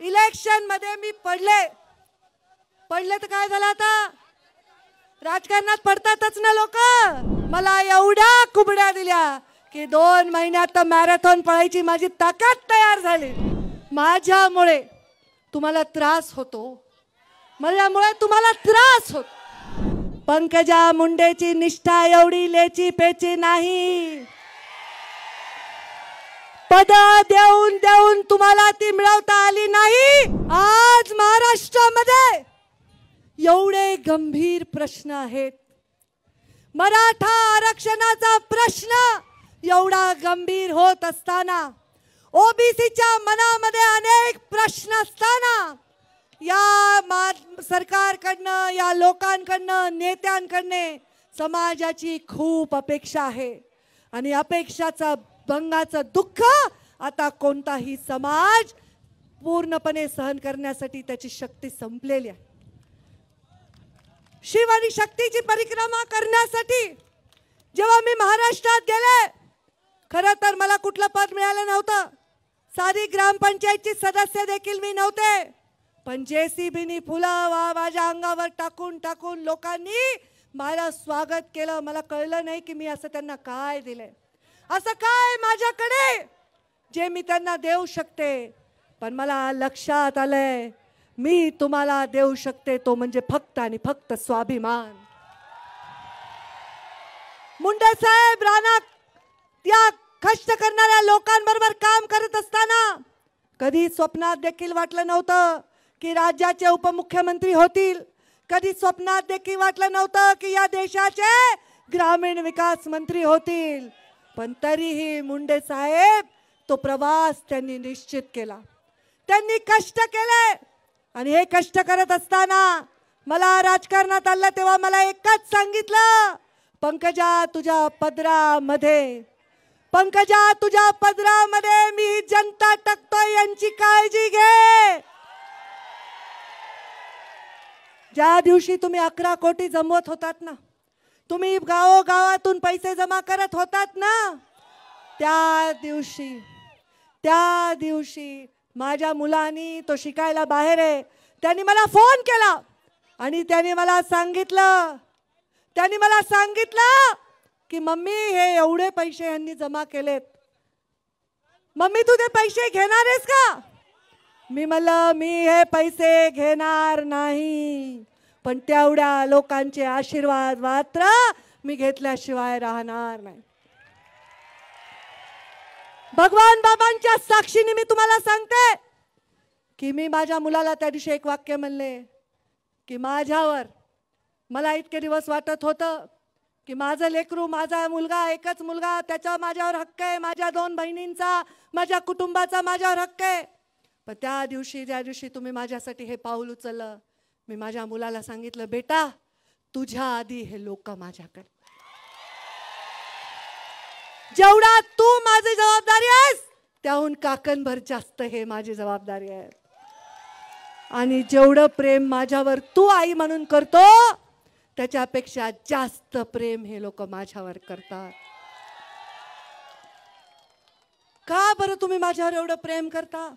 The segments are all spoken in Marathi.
इलेक्शन मध्ये मी पडले पडले तर काय झालं आता राजकारणात पडतातच ना लोक मला एवढ्या कुबड्या दिल्या की दोन महिन्यात तर मॅरेथॉन पळायची माझी ताकद तयार झाली माझ्यामुळे तुम्हाला त्रास होतो माझ्यामुळे तुम्हाला त्रास होतो पंकजा मुंडेची निष्ठा एवढी लेची पेची नाही पद देऊन देऊन तुम्हाला ती मिळवता आली नाही आज महाराष्ट्रामध्ये एवढे गंभीर प्रश्न आहेत मराठा आरक्षणाचा प्रश्न एवढा गंभीर होत असताना ओबीसीच्या मनामध्ये अनेक प्रश्न असताना या सरकारकडनं या लोकांकडनं नेत्यांकडने समाजाची खूप अपेक्षा आहे आणि अपेक्षाचा भंगाचं दुःख आता कोणताही समाज पूर्णपणे सहन करण्यासाठी त्याची शक्ती संपलेली आहे शिव आणि शक्तीची परिक्रमा करण्यासाठी जेव्हा मी महाराष्ट्रात गेले खर तर मला कुठलं पद मिळालं नव्हतं सारी ग्रामपंचायतची सदस्य देखील मी नव्हते पण जे सी बीनी फुलं वा माझ्या अंगावर टाकून टाकून लोकांनी मला स्वागत केलं मला कळलं नाही की मी असं त्यांना काय दिलंय असं काय माझ्याकडे जे मी त्यांना देऊ शकते पण मला लक्षात आलंय मी तुम्हाला देऊ शकते तो म्हणजे फक्त आणि फक्त स्वाभिमान मुंडे साहेब राणा या कष्ट करणाऱ्या लोकांबरोबर काम करत असताना कधी स्वप्नात देखील वाटलं नव्हतं की राज्याचे उपमुख्यमंत्री होतील कधी स्वप्नात देखील वाटलं नव्हतं की या देशाचे ग्रामीण विकास मंत्री होतील पण तरीही मुंडे साहेब तो प्रवास त्यांनी निश्चित केला त्यांनी कष्ट केले आणि हे कष्ट करत असताना मला राजकारणात आलं तेव्हा मला एकच सांगितलं पंकजा तुझ्या पदरामध्ये पंकजा तुझ्या पदरामध्ये मी जनता टकतोय यांची काळजी घे ज्या दिवशी तुम्ही अकरा कोटी जमवत होतात ना तुम्ही गावोगावातून पैसे जमा करत होतात ना त्या दिवशी त्या दिवशी माझ्या मुलांनी तो शिकायला बाहेर आहे त्यांनी मला फोन केला आणि त्याने मला सांगितलं त्यांनी मला सांगितलं की मम्मी हे एवढे पैसे यांनी जमा केलेत मम्मी तू ते पैसे घेणार आहेस का मी मला मी हे पैसे घेणार नाही पण तेवढ्या लोकांचे आशीर्वाद मात्र मी घेतल्याशिवाय राहणार नाही भगवान बाबांच्या साक्षीने मी तुम्हाला सांगते की मी माझ्या मुलाला त्या दिवशी एक वाक्य म्हणले की माझ्यावर मला इतके दिवस वाटत होतं की माझं लेकरू माझा मुलगा एकच मुलगा त्याचा माझ्यावर हक्क आहे माझ्या दोन बहिणींचा माझ्या कुटुंबाचा माझ्यावर हक्क आहे पण त्या दिवशी ज्या दिवशी तुम्ही माझ्यासाठी हे पाऊल उचललं मी माझ्या मुलाला सांगितलं बेटा तुझ्या आधी हे लोक माझ्याकडे जेवढा तू माझी जबाबदारी आहेस त्याहून काकणभर जास्त हे माझी जबाबदारी आहे आणि जेवढं प्रेम माझ्यावर तू आई म्हणून करतो त्याच्यापेक्षा जास्त प्रेम हे लोक माझ्यावर करतात का बरं तुम्ही माझ्यावर एवढं प्रेम करता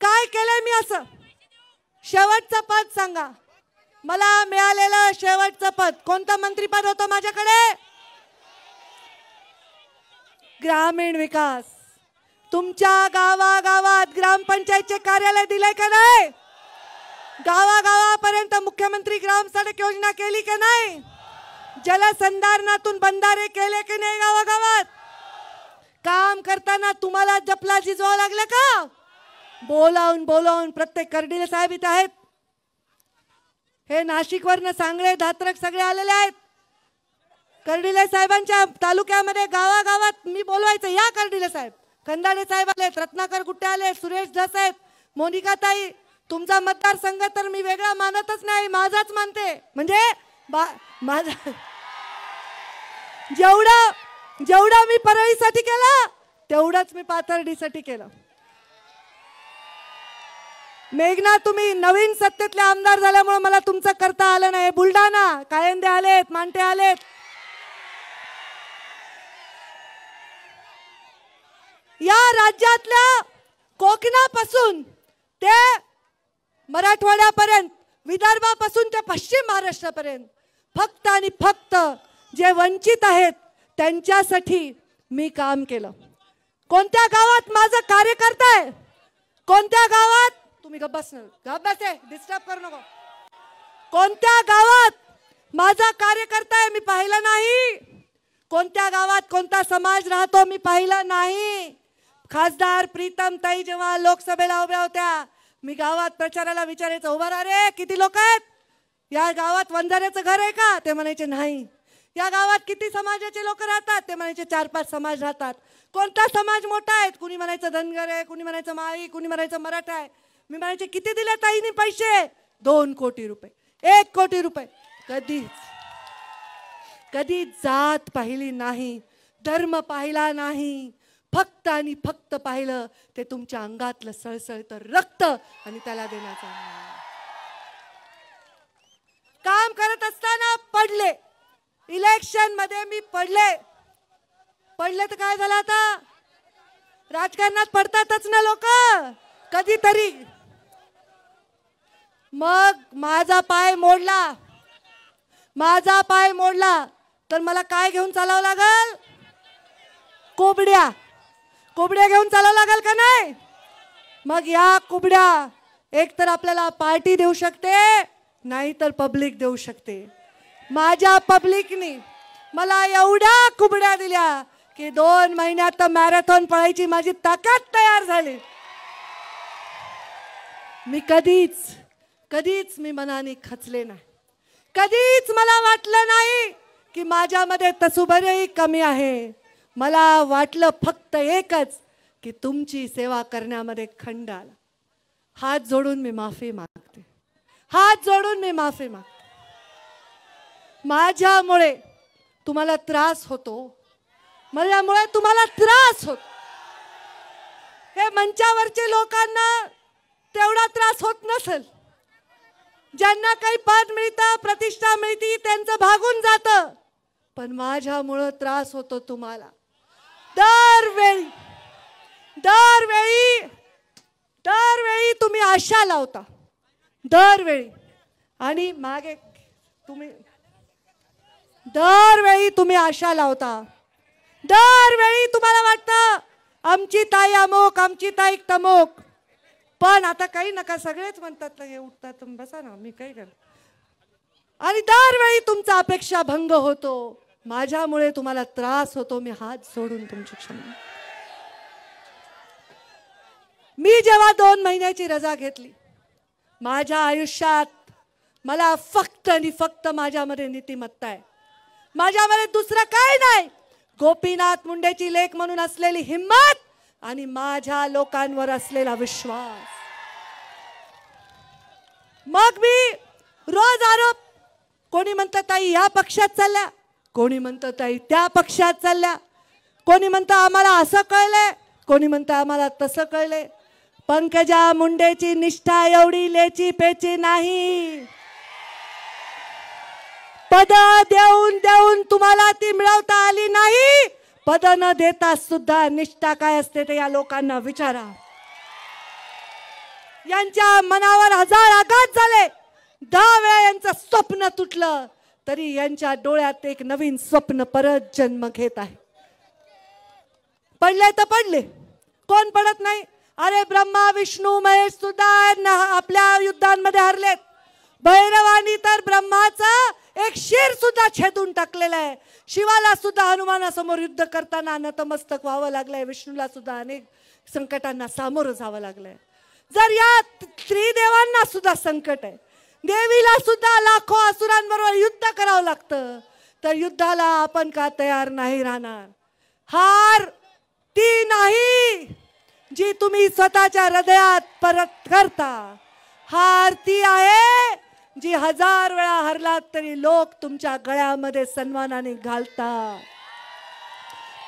काय केलंय मी असं शेवटचं पद सांगा मला मिळालेलं शेवटचं पद कोणतं मंत्रीपद होतं माझ्याकडे ग्रामीण विकास तुमच्या गावागावात ग्रामपंचायतचे कार्यालय दिले का नाही गावागावापर्यंत मुख्यमंत्री ग्राम सडक योजना केली का नाही जलसंधारणातून बंधारे केले की नाही गावागावात काम करताना तुम्हाला जपला शिजवावं लागलं का बोलावून बोलावून प्रत्येक कर्डिले साहेब इथे आहेत हे वरन सांगळे धात्रक सगळे आलेले आहेत कर्डिले साहेबांच्या तालुक्यामध्ये गावागावात मी बोलवायचं या कर्डिले साहेब कंदाडे साहेब आले रत्नाकर गुट्टे आले सुरेश धस आहेत मोनिका ताई तुमचा मतदारसंघ तर मी वेगळा मानतच नाही माझाच मानते म्हणजे माझा जेवढं जेवढं मी परळीसाठी केला तेवढंच मी पाथर्डीसाठी केलं मेघना तुम्ही नवीन सत्तेतले आमदार झाल्यामुळे मला तुमचं करता आलं नाही बुलढाणा कायंदे आलेत मांटे आलेत या राज्यातल्या कोकणापासून ते मराठवाड्यापर्यंत विदर्भापासून ते पश्चिम महाराष्ट्रापर्यंत फक्त आणि फक्त जे वंचित आहेत त्यांच्यासाठी मी काम केलं कोणत्या गावात माझं कार्यकर्ता आहे कोणत्या गावात मी गब्बास गब्बास आहे डिस्टर्ब करू नको कोणत्या गावात माझा कार्यकर्ता आहे मी पाहिला नाही कोणत्या गावात कोणता समाज राहतो मी पाहिला नाही खासदार प्रीतम ताई जेव्हा लोकसभेला उभ्या होत्या मी गावात प्रचाराला विचारायचं उभा रे किती लोक आहेत या गावात वंजाऱ्याचं घर आहे का ते म्हणायचे नाही या गावात किती समाजाचे लोक राहतात ते म्हणायचे चार पाच समाज राहतात कोणता समाज मोठा आहे कुणी म्हणायचं धनगर आहे कुणी म्हणायचं माळी कुणी म्हणायचं मराठा आहे मी म्हणायचे किती दिले ताईने पैसे दोन कोटी रुपये एक कोटी रुपये कधी कधी जात पाहिली नाही धर्म पाहिला नाही फक्त आणि फक्त पाहिलं ते तुमच्या अंगातलं तर रक्त आणि त्याला देण्याचा काम करत असताना पडले इलेक्शन मध्ये मी पडले पडले तर काय झालं आता राजकारणात पडतातच ना लोक कधीतरी मग माझा पाय मोडला माझा पाय मोडला तर मला काय घेऊन चालावं लागल कोबड्या कोबड्या घेऊन चालावं लागल का नाही मग या कुबड्या एक तर आपल्याला पार्टी देऊ शकते नाहीतर पब्लिक देऊ शकते माझ्या पब्लिकनी मला एवढ्या कुबड्या दिल्या की दोन महिन्यात तर मॅरेथॉन पळायची माझी ताकद तयार झाली मी कधीच कधीच मी मनाने खचले नाही कधीच मला वाटलं नाही की माझ्यामध्ये तसुभरही कमी आहे मला वाटलं फक्त एकच की तुमची सेवा करण्यामध्ये खंड आला हात जोडून मी माफी मागते हात जोडून मी माफी मागते माझ्यामुळे तुम्हाला त्रास होतो माझ्यामुळे तुम्हाला त्रास होतो हे मंचावरचे लोकांना तेवढा त्रास होत नसेल ज्यांना काही पद मिळतं प्रतिष्ठा मिळती त्यांचं भागून जातं पण माझ्यामुळं त्रास होतो तुम्हाला दरवेळी दरवेळी दरवेळी तुम्ही आशा लावता दरवेळी आणि मागे तुम्ही दरवेळी तुम्ही आशा लावता दरवेळी तुम्हाला वाटतं आमची ताई अमोक आमची ताई तमोक पण आता काही नका सगळेच म्हणतात हे उठतात तुम्ही बसा ना मी काही कर आणि दरवेळी तुमचा अपेक्षा भंग होतो माझ्यामुळे तुम्हाला त्रास होतो मी हात सोडून तुमची क्षमा मी जेव्हा दोन महिन्याची रजा घेतली माझ्या आयुष्यात मला फक्त आणि फक्त माझ्यामध्ये नीतिमत्ता आहे माझ्यामध्ये दुसरं काय नाही गोपीनाथ मुंडेची लेख म्हणून असलेली हिंमत आणि माझ्या लोकांवर असलेला विश्वास मग मी रोज आरोप कोणी म्हणतं ताई या पक्षात चालल्या कोणी म्हणतं ताई त्या पक्षात चालल्या कोणी म्हणतं आम्हाला असं कळलंय कोणी म्हणतं आम्हाला तसं कळलंय पंकजा मुंडेची निष्ठा एवढी लेची पेची नाही पद देऊन देऊन पद न देता सुद्धा निष्ठा काय असते ते या लोकांना विचारा यांच्या मनावर हजार आघात झाले दहा वेळा यांचं स्वप्न तुटलं तरी यांच्या डोळ्यात एक नवीन स्वप्न परत जन्म घेत आहे पडले तर पडले कोण पडत नाही अरे ब्रह्मा विष्णू महेश सुद्धा आपल्या युद्धांमध्ये हरलेत भैरवानी तर ब्रह्माचा एक शेर सुद्धा छेदून टाकलेला आहे शिवाला सुद्धा हनुमानासमोर युद्ध करताना नतमस्तक व्हावं लागलंय विष्णूला सुद्धा अनेक संकटांना सामोरं जावं लागलंय जर या त्रिदेवांना सुद्धा संकट आहे देवीला सुद्धा लाखो असुरांबरोबर युद्ध करावं लागतं तर युद्धाला आपण का तयार नाही राहणार हार ती नाही जी तुम्ही स्वतःच्या हृदयात परत करता हार ती आहे जी हजार वेळा हरलात तरी लोक तुमच्या गळ्यामध्ये सन्मानाने घालतात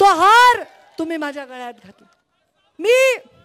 तो हार तुम्ही माझ्या गळ्यात घातला मी